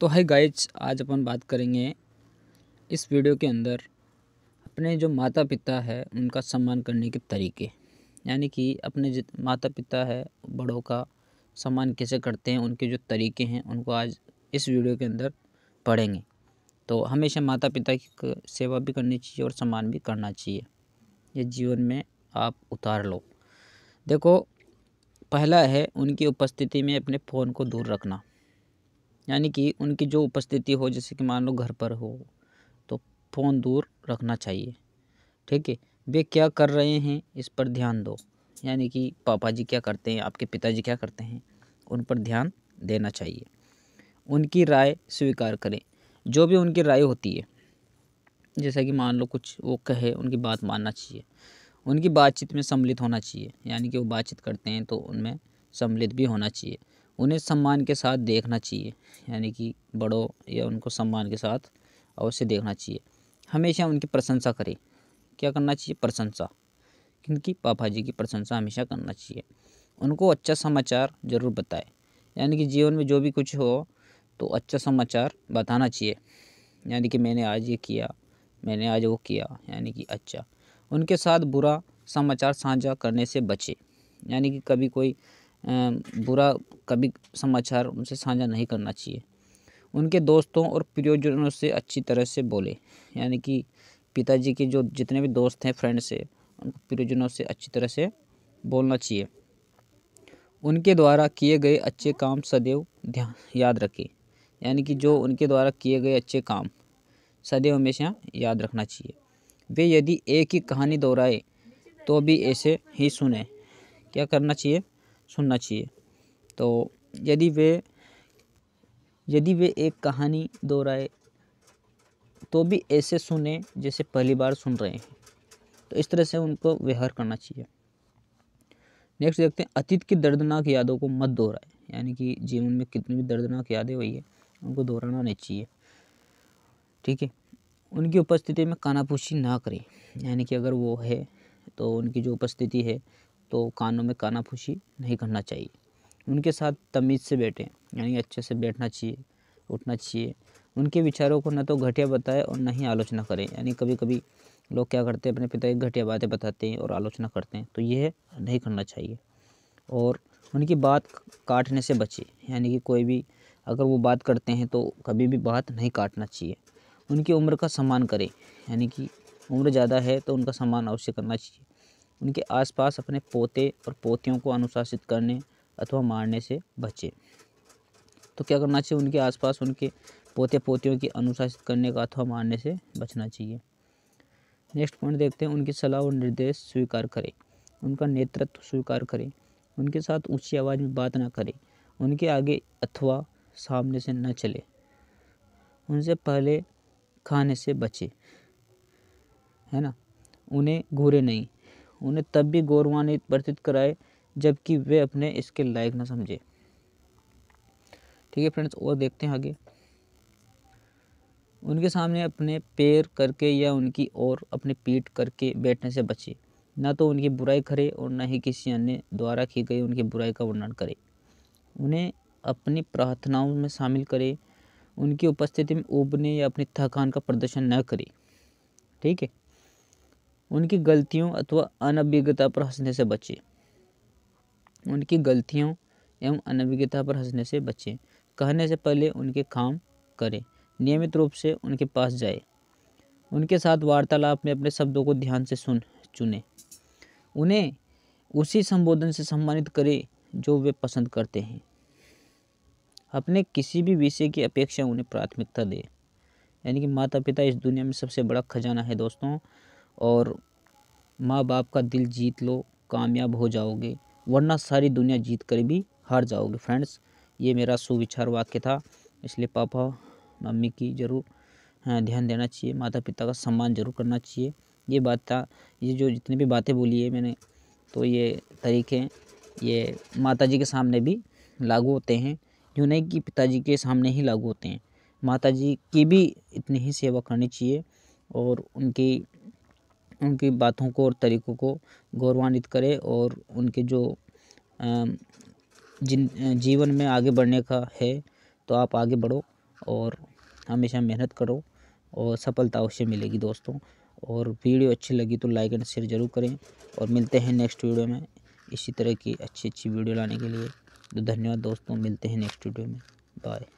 तो hi guys आज अपन बात करेंगे इस वीडियो के अंदर अपने जो माता पिता है उनका सम्मान करने के तरीके यानी कि अपने जित माता पिता है बड़ों का सम्मान कैसे करते हैं उनके जो तरीके हैं उनको आज इस वीडियो के अंदर पढ़ेंगे तो हमेशा माता पिता की सेवा भी करनी चाहिए और सम्मान भी करना चाहिए ये जीवन में आप उतार लो देखो पहला है उनकी उपस्थिति में अपने फ़ोन को दूर रखना यानी कि उनकी जो उपस्थिति हो जैसे कि मान लो घर पर हो तो फ़ोन दूर रखना चाहिए ठीक है वे क्या कर रहे हैं इस पर ध्यान दो यानी कि पापा जी क्या करते हैं आपके पिताजी क्या करते हैं उन पर ध्यान देना चाहिए उनकी राय स्वीकार करें जो भी उनकी राय होती है जैसा कि मान लो कुछ वो कहे उनकी बात मानना चाहिए उनकी बातचीत में सम्मिलित होना चाहिए यानी कि वो बातचीत करते हैं तो उनमें सम्मिलित भी होना चाहिए उन्हें सम्मान के साथ देखना चाहिए यानी कि बड़ों या उनको सम्मान के साथ अवश्य देखना चाहिए हमेशा उनकी प्रशंसा करें क्या करना चाहिए प्रशंसा क्योंकि पापा जी की प्रशंसा हमेशा करना चाहिए उनको अच्छा समाचार ज़रूर बताएं यानी कि जीवन में जो भी कुछ हो तो अच्छा समाचार बताना चाहिए यानी कि मैंने आज ये किया मैंने आज वो किया यानी कि अच्छा उनके साथ बुरा समाचार साझा करने से बचे यानी कि कभी कोई बुरा कभी समाचार उनसे साझा नहीं करना चाहिए उनके दोस्तों और प्रियोजनों से अच्छी तरह से बोले यानी कि पिताजी के जो जितने भी दोस्त हैं फ्रेंड्स है उनको प्रियोजनों से अच्छी तरह से बोलना चाहिए उनके द्वारा किए गए अच्छे काम सदैव ध्यान याद रखें यानी कि जो उनके द्वारा किए गए अच्छे काम सदैव हमेशा याद रखना चाहिए वे यदि एक ही कहानी दोहराए तो भी ऐसे ही सुने क्या करना चाहिए सुनना चाहिए तो यदि वे यदि वे एक कहानी दोहराए तो भी ऐसे सुने जैसे पहली बार सुन रहे हैं तो इस तरह से उनको व्यवहार करना चाहिए नेक्स्ट देखते हैं अतीत की दर्दनाक यादों को मत दोहराए यानी कि जीवन में कितनी भी दर्दनाक यादें हुई है उनको दोहराना नहीं चाहिए ठीक है उनकी उपस्थिति में कानापूछी ना करें यानी कि अगर वो है तो उनकी जो उपस्थिति है तो कानों में कानाफूसी नहीं करना चाहिए उनके साथ तमीज़ से बैठें यानी अच्छे से बैठना चाहिए उठना चाहिए उनके विचारों को न तो घटिया बताएं और न ही आलोचना करें यानी कभी कभी लोग क्या करते हैं अपने पिता की घटिया बातें बताते हैं और आलोचना करते हैं तो यह नहीं करना चाहिए और उनकी बात काटने से बचे यानी कि कोई भी अगर वो बात करते हैं तो कभी भी बात नहीं काटना चाहिए उनकी उम्र का सम्मान करें यानी कि उम्र ज़्यादा है तो उनका सम्मान अवश्य करना चाहिए उनके आसपास अपने पोते और पोतियों को अनुशासित करने अथवा मारने से बचें तो क्या करना चाहिए उनके आसपास उनके पोते पोतियों की अनुशासित करने का अथवा मारने से बचना चाहिए नेक्स्ट पॉइंट देखते हैं उनकी सलाह और निर्देश स्वीकार करें उनका नेतृत्व स्वीकार करें उनके साथ ऊंची आवाज़ में बात ना करें उनके आगे अथवा सामने से न चले उनसे पहले खाने से बचे है ना उन्हें घूरे नहीं उन्हें तब भी गौरवान्वित प्रतीत कराए जबकि वे अपने इसके लायक न समझे ठीक है फ्रेंड्स और देखते हैं आगे उनके सामने अपने पैर करके या उनकी ओर अपने पीठ करके बैठने से बचे ना तो उनकी बुराई करे और ना ही किसी अन्य द्वारा की गई उनकी बुराई का वर्णन करे उन्हें अपनी प्रार्थनाओं में शामिल करे उनकी उपस्थिति में उबने या अपनी थकान का प्रदर्शन न करे ठीक है उनकी गलतियों अथवा अनभिज्ञता पर हंसने से बचें उनकी गलतियों एवं अनभिज्ञता पर हंसने से बचें कहने से पहले उनके काम करें नियमित रूप से उनके पास जाए उनके साथ वार्तालाप में अपने शब्दों को ध्यान से सुन चुने उन्हें उसी संबोधन से सम्मानित करें जो वे पसंद करते हैं अपने किसी भी विषय की अपेक्षा उन्हें प्राथमिकता दें यानी कि माता पिता इस दुनिया में सबसे बड़ा खजाना है दोस्तों और माँ बाप का दिल जीत लो कामयाब हो जाओगे वरना सारी दुनिया जीत कर भी हार जाओगे फ्रेंड्स ये मेरा सुविचार वाक्य था इसलिए पापा मम्मी की ज़रूर हाँ, ध्यान देना चाहिए माता पिता का सम्मान जरूर करना चाहिए ये बात था ये जो जितनी भी बातें बोली है मैंने तो ये तरीके ये माताजी के सामने भी लागू होते हैं यूँ नहीं कि पिताजी के सामने ही लागू होते हैं माताजी की भी इतनी ही सेवा करनी चाहिए और उनकी उनकी बातों को और तरीक़ों को गौरवान्वित करें और उनके जो जिन जीवन में आगे बढ़ने का है तो आप आगे बढ़ो और हमेशा मेहनत करो और सफलता अवश्य मिलेगी दोस्तों और वीडियो अच्छी लगी तो लाइक एंड शेयर ज़रूर करें और मिलते हैं नेक्स्ट वीडियो में इसी तरह की अच्छी अच्छी वीडियो लाने के लिए तो धन्यवाद दोस्तों मिलते हैं नेक्स्ट वीडियो में बाय